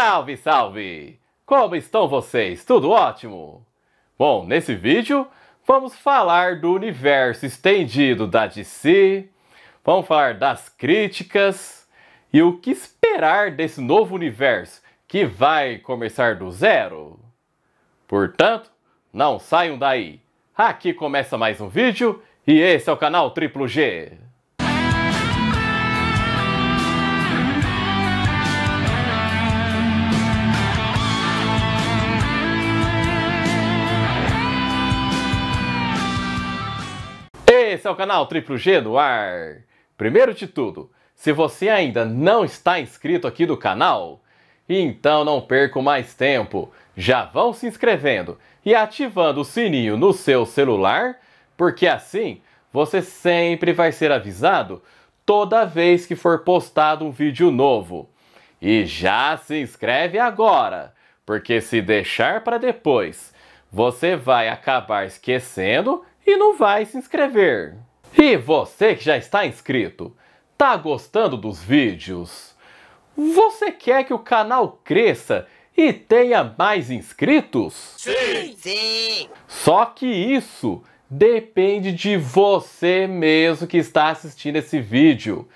Salve, salve! Como estão vocês? Tudo ótimo? Bom, nesse vídeo vamos falar do universo estendido da DC, vamos falar das críticas e o que esperar desse novo universo que vai começar do zero. Portanto, não saiam daí! Aqui começa mais um vídeo e esse é o canal Triplo G. Esse é o canal Triplo G do ar. Primeiro de tudo, se você ainda não está inscrito aqui do canal, então não perca mais tempo. Já vão se inscrevendo e ativando o sininho no seu celular, porque assim você sempre vai ser avisado toda vez que for postado um vídeo novo. E já se inscreve agora, porque se deixar para depois, você vai acabar esquecendo e não vai se inscrever. E você que já está inscrito, tá gostando dos vídeos? Você quer que o canal cresça e tenha mais inscritos? Sim! Sim! Só que isso depende de você mesmo que está assistindo esse vídeo.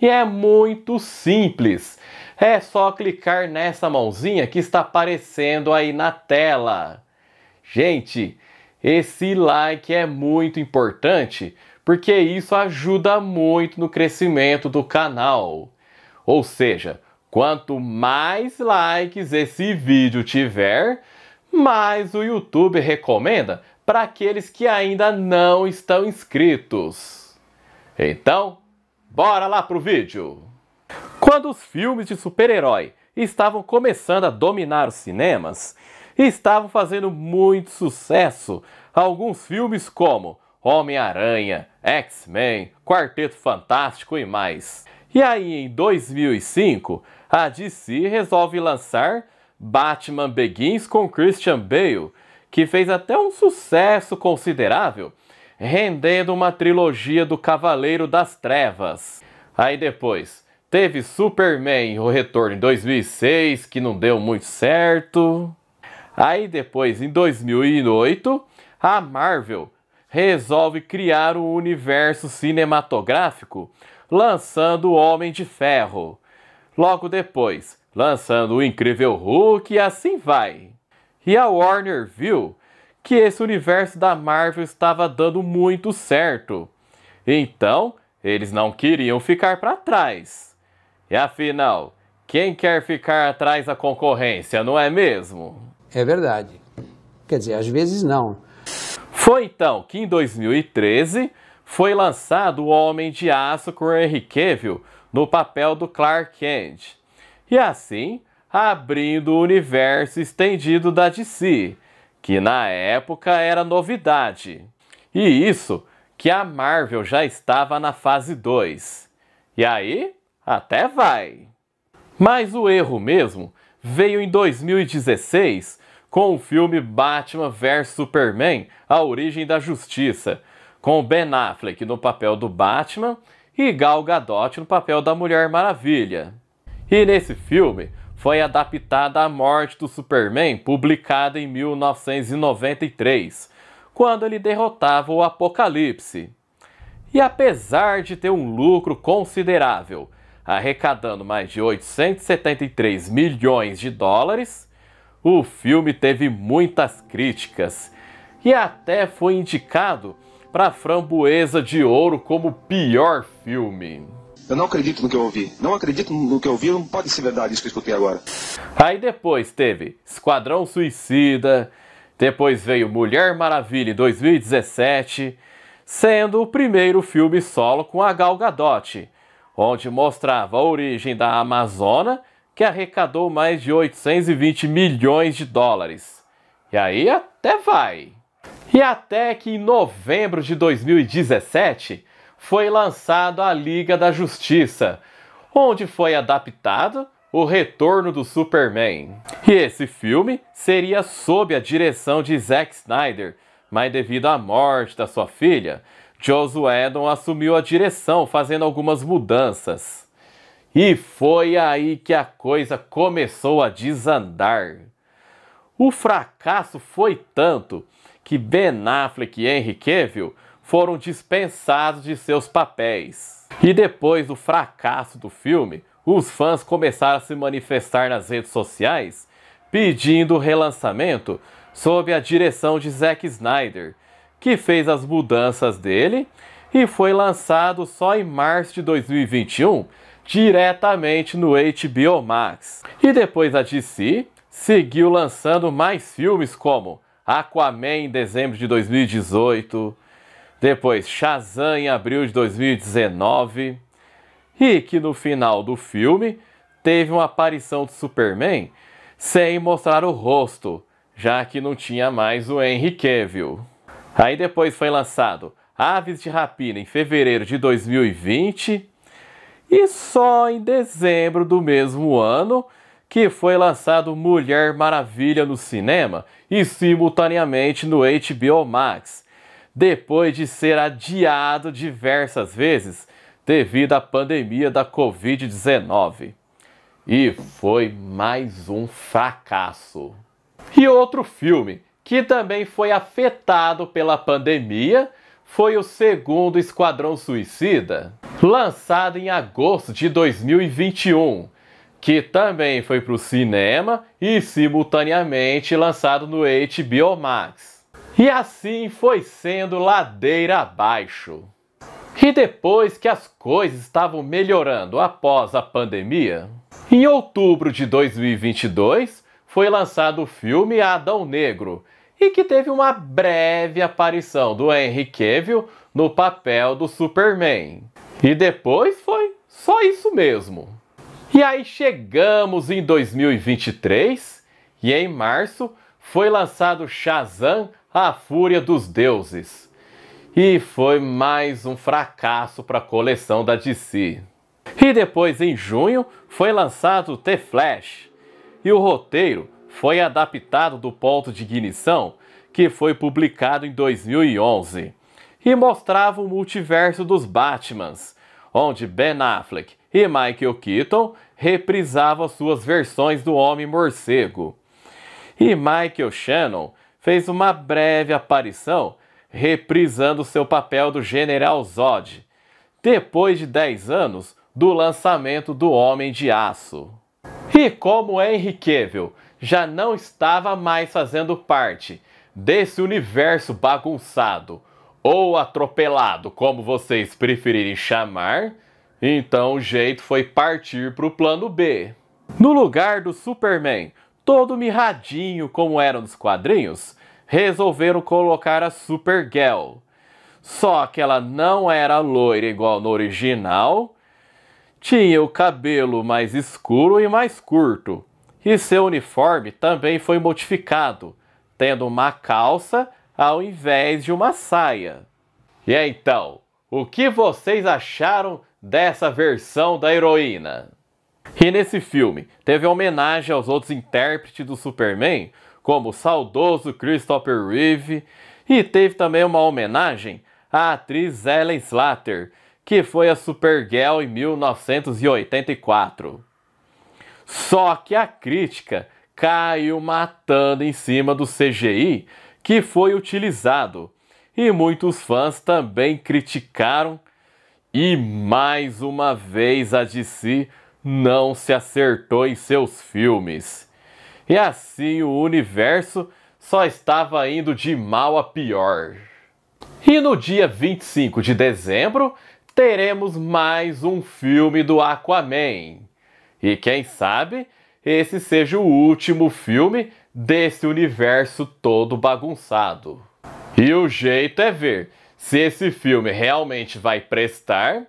E é muito simples. É só clicar nessa mãozinha que está aparecendo aí na tela. Gente, esse like é muito importante porque isso ajuda muito no crescimento do canal. Ou seja, quanto mais likes esse vídeo tiver, mais o YouTube recomenda para aqueles que ainda não estão inscritos. Então, bora lá pro vídeo! Quando os filmes de super-herói estavam começando a dominar os cinemas, e estavam fazendo muito sucesso. Alguns filmes como Homem-Aranha, X-Men, Quarteto Fantástico e mais. E aí, em 2005, a DC resolve lançar Batman Begins com Christian Bale, que fez até um sucesso considerável, rendendo uma trilogia do Cavaleiro das Trevas. Aí depois, teve Superman O Retorno em 2006, que não deu muito certo. Aí depois, em 2008, a Marvel resolve criar um universo cinematográfico, lançando o Homem de Ferro. Logo depois, lançando o Incrível Hulk e assim vai. E a Warner viu que esse universo da Marvel estava dando muito certo. Então, eles não queriam ficar para trás. E afinal, quem quer ficar atrás da concorrência, não é mesmo? É verdade. Quer dizer, às vezes não. Foi então que em 2013 foi lançado O Homem de Aço com Henry Cavill no papel do Clark Kent. E assim, abrindo o universo estendido da DC, que na época era novidade. E isso que a Marvel já estava na fase 2. E aí, até vai. Mas o erro mesmo veio em 2016 com o filme Batman vs Superman: A Origem da Justiça, com Ben Affleck no papel do Batman e Gal Gadot no papel da Mulher Maravilha. E nesse filme foi adaptada a morte do Superman, publicada em 1993, quando ele derrotava o Apocalipse. E apesar de ter um lucro considerável, arrecadando mais de 873 milhões de dólares, o filme teve muitas críticas e até foi indicado para Framboesa de Ouro como pior filme. Eu não acredito no que eu ouvi. Não acredito no que eu ouvi, não pode ser verdade isso que eu escutei agora. Aí depois teve Esquadrão Suicida, depois veio Mulher Maravilha em 2017, sendo o primeiro filme solo com a Gal Gadot, onde mostrava a origem da Amazônia que arrecadou mais de 820 milhões de dólares. E aí até vai. E até que em novembro de 2017 foi lançado a Liga da Justiça, onde foi adaptado O Retorno do Superman. E esse filme seria sob a direção de Zack Snyder, mas devido à morte da sua filha, Joss Whedon assumiu a direção fazendo algumas mudanças. E foi aí que a coisa começou a desandar. O fracasso foi tanto que Ben Affleck e Henry Cavill foram dispensados de seus papéis. E depois do fracasso do filme, os fãs começaram a se manifestar nas redes sociais pedindo o relançamento sob a direção de Zack Snyder, que fez as mudanças dele e foi lançado só em março de 2021 diretamente no HBO Max. E depois a DC seguiu lançando mais filmes como Aquaman em dezembro de 2018, depois Shazam em abril de 2019, e que no final do filme teve uma aparição de Superman sem mostrar o rosto, já que não tinha mais o Henry Cavill. Aí depois foi lançado Aves de Rapina em fevereiro de 2020 e só em dezembro do mesmo ano que foi lançado Mulher Maravilha no cinema e simultaneamente no HBO Max, depois de ser adiado diversas vezes devido à pandemia da Covid-19. E foi mais um fracasso. E outro filme que também foi afetado pela pandemia foi o segundo Esquadrão Suicida, lançado em agosto de 2021, que também foi para o cinema e simultaneamente lançado no HBO Max. E assim foi sendo ladeira abaixo. E depois que as coisas estavam melhorando após a pandemia, em outubro de 2022 foi lançado o filme Adão Negro, e que teve uma breve aparição do Henry Cavill no papel do Superman. E depois foi só isso mesmo. E aí chegamos em 2023 e em março foi lançado Shazam, a Fúria dos Deuses. E foi mais um fracasso para a coleção da DC. E depois, em junho, foi lançado The Flash. E o roteiro foi adaptado do ponto de ignição, que foi publicado em 2011, e mostrava o multiverso dos Batmans, onde Ben Affleck e Michael Keaton reprisavam suas versões do Homem-Morcego. E Michael Shannon fez uma breve aparição reprisando seu papel do General Zod, depois de 10 anos do lançamento do Homem de Aço. E como Henry é Cavill já não estava mais fazendo parte desse universo bagunçado ou atropelado, como vocês preferirem chamar, então o jeito foi partir para o plano B. No lugar do Superman, todo mirradinho como era nos quadrinhos, resolveram colocar a Supergirl. Só que ela não era loira igual no original, tinha o cabelo mais escuro e mais curto, e seu uniforme também foi modificado, tendo uma calça ao invés de uma saia. E então, o que vocês acharam dessa versão da heroína? E nesse filme, teve homenagem aos outros intérpretes do Superman, como o saudoso Christopher Reeve, e teve também uma homenagem à atriz Ellen Slater, que foi a Supergirl em 1984. Só que a crítica caiu matando em cima do CGI que foi utilizado. E muitos fãs também criticaram. E mais uma vez a DC não se acertou em seus filmes. E assim o universo só estava indo de mal a pior. E no dia 25 de dezembro teremos mais um filme do Aquaman. E quem sabe esse seja o último filme desse universo todo bagunçado. E o jeito é ver se esse filme realmente vai prestar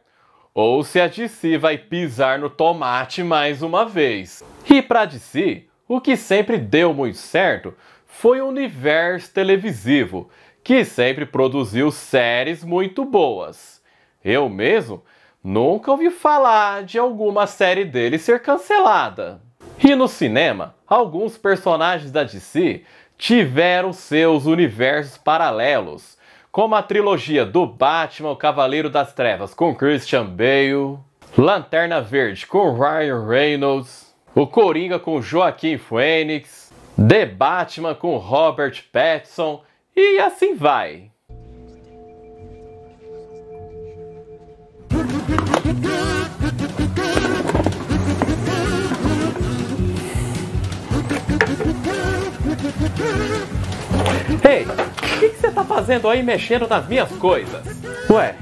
ou se a DC vai pisar no tomate mais uma vez. E para DC, o que sempre deu muito certo foi o universo televisivo, que sempre produziu séries muito boas. Eu mesmo Nunca ouvi falar de alguma série dele ser cancelada. E no cinema, alguns personagens da DC tiveram seus universos paralelos, como a trilogia do Batman, o Cavaleiro das Trevas com Christian Bale, Lanterna Verde com Ryan Reynolds, o Coringa com Joaquim Phoenix, The Batman com Robert Pattinson e assim vai. Ei, o que, você tá fazendo aí mexendo nas minhas coisas? Ué,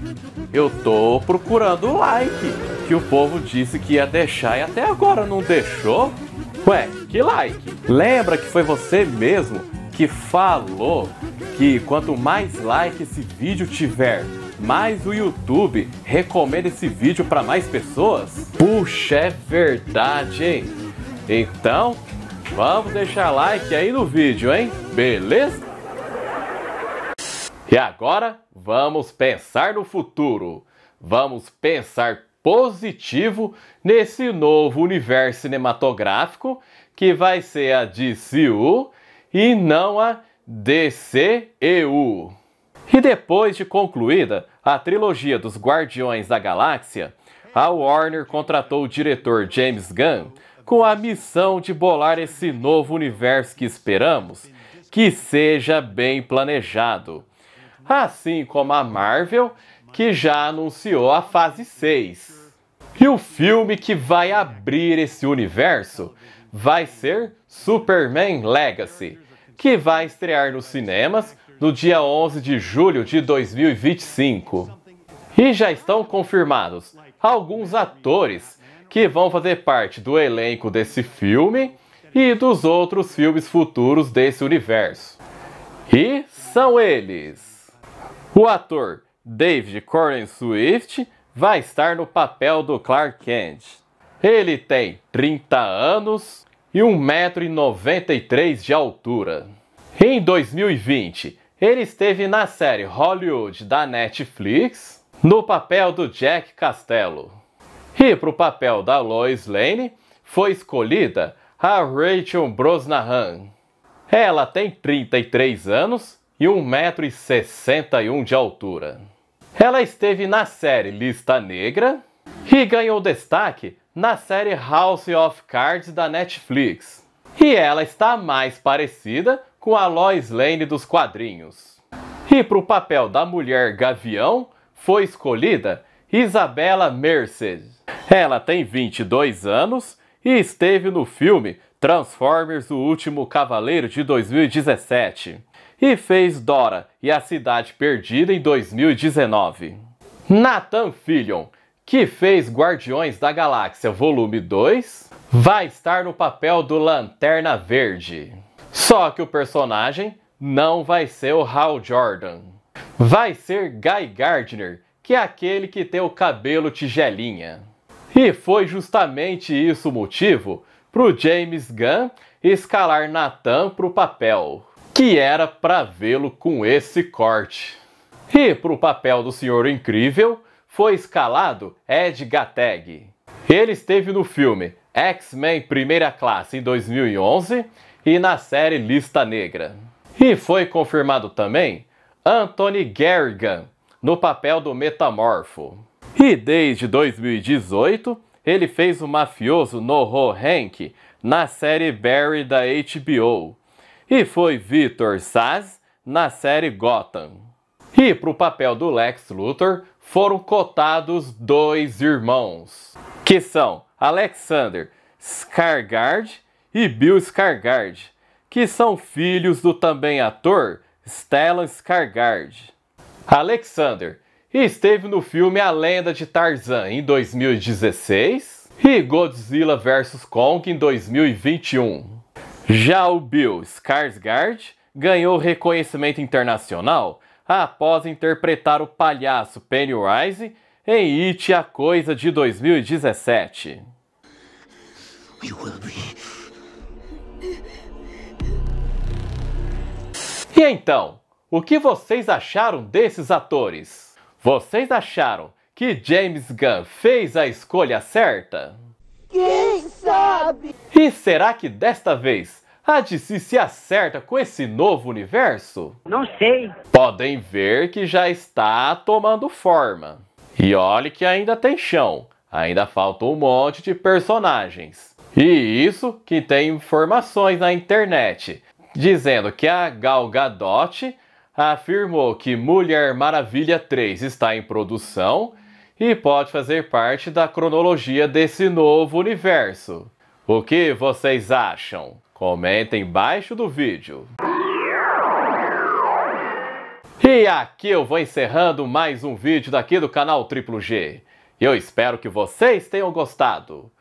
eu tô procurando o like, que o povo disse que ia deixar e até agora não deixou. Ué, que like? Lembra que foi você mesmo que falou que quanto mais like esse vídeo tiver, mais o YouTube recomenda esse vídeo para mais pessoas? Puxa, é verdade, hein? Então, Vamos deixar like aí no vídeo, hein? Beleza? E agora vamos pensar no futuro. Vamos pensar positivo nesse novo universo cinematográfico que vai ser a DCU e não a DCEU. E depois de concluída a trilogia dos Guardiões da Galáxia, a Warner contratou o diretor James Gunn com a missão de bolar esse novo universo que esperamos, que seja bem planejado. Assim como a Marvel, que já anunciou a fase 6. E o filme que vai abrir esse universo vai ser Superman Legacy, que vai estrear nos cinemas no dia 11 de julho de 2025. E já estão confirmados alguns atores que vão fazer parte do elenco desse filme e dos outros filmes futuros desse universo. E são eles: o ator David Corn Swift vai estar no papel do Clark Kent. Ele tem 30 anos e 1,93m de altura. Em 2020, ele esteve na série Hollywood da Netflix no papel do Jack Castello. E para o papel da Lois Lane foi escolhida a Rachel Brosnahan. Ela tem 33 anos e 1,61m de altura. Ela esteve na série Lista Negra e ganhou destaque na série House of Cards da Netflix. E ela está mais parecida com a Lois Lane dos quadrinhos. E para o papel da mulher Gavião foi escolhida Isabella Merced. Ela tem 22 anos e esteve no filme Transformers O Último Cavaleiro de 2017 e fez Dora e a Cidade Perdida em 2019. Nathan Fillion, que fez Guardiões da Galáxia Volume 2, vai estar no papel do Lanterna Verde. Só que o personagem não vai ser o Hal Jordan. Vai ser Guy Gardner, que é aquele que tem o cabelo tigelinha. E foi justamente isso o motivo para o James Gunn escalar Nathan para o papel, que era para vê-lo com esse corte. E para o papel do Senhor Incrível foi escalado Ed Gateg. Ele esteve no filme X-Men Primeira Classe em 2011 e na série Lista Negra. E foi confirmado também Anthony Garrigan no papel do Metamorfo. E desde 2018, ele fez o mafioso Noho Hank na série Barry da HBO e foi Victor Saz na série Gotham. E para o papel do Lex Luthor foram cotados dois irmãos, que são Alexander Skargard e Bill Skargard, que são filhos do também ator Stellan Skargard. Alexander e esteve no filme A Lenda de Tarzan em 2016 e Godzilla vs Kong em 2021. Já o Bill Skarsgård ganhou reconhecimento internacional após interpretar o palhaço Pennywise em It a Coisa de 2017. E então, o que vocês acharam desses atores? Vocês acharam que James Gunn fez a escolha certa? Quem sabe? E será que desta vez a DC se acerta com esse novo universo? Não sei. Podem ver que já está tomando forma. E olhe que ainda tem chão. Ainda falta um monte de personagens. E isso que tem informações na internet dizendo que a Gal Gadot afirmou que Mulher Maravilha 3 está em produção e pode fazer parte da cronologia desse novo universo. O que vocês acham? Comentem embaixo do vídeo. E aqui eu vou encerrando mais um vídeo daqui do canal Triplo G. Eu espero que vocês tenham gostado.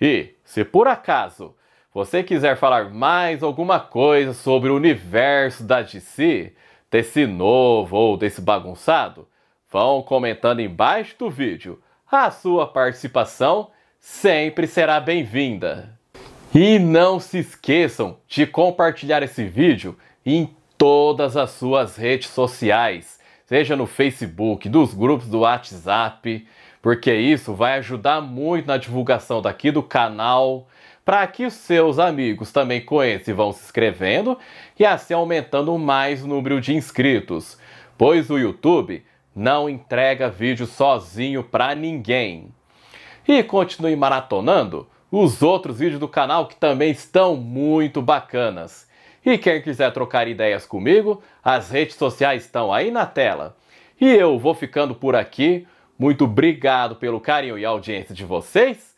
E, se por acaso você quiser falar mais alguma coisa sobre o universo da DC, desse novo ou desse bagunçado? Vão comentando embaixo do vídeo. A sua participação sempre será bem-vinda. E não se esqueçam de compartilhar esse vídeo em todas as suas redes sociais, seja no Facebook, nos grupos do WhatsApp, porque isso vai ajudar muito na divulgação daqui do canal para que os seus amigos também conheçam e vão se inscrevendo e assim aumentando mais o número de inscritos, pois o YouTube não entrega vídeo sozinho para ninguém. E continue maratonando os outros vídeos do canal que também estão muito bacanas. E quem quiser trocar ideias comigo, as redes sociais estão aí na tela. E eu vou ficando por aqui. Muito obrigado pelo carinho e audiência de vocês